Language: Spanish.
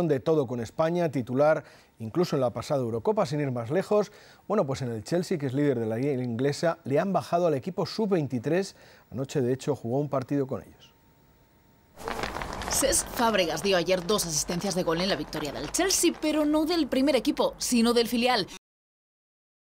De todo con España, titular incluso en la pasada Eurocopa, sin ir más lejos. Bueno, pues en el Chelsea, que es líder de la liga inglesa, le han bajado al equipo sub-23. Anoche, de hecho, jugó un partido con ellos. Cesc Fábregas dio ayer dos asistencias de gol en la victoria del Chelsea, pero no del primer equipo, sino del filial.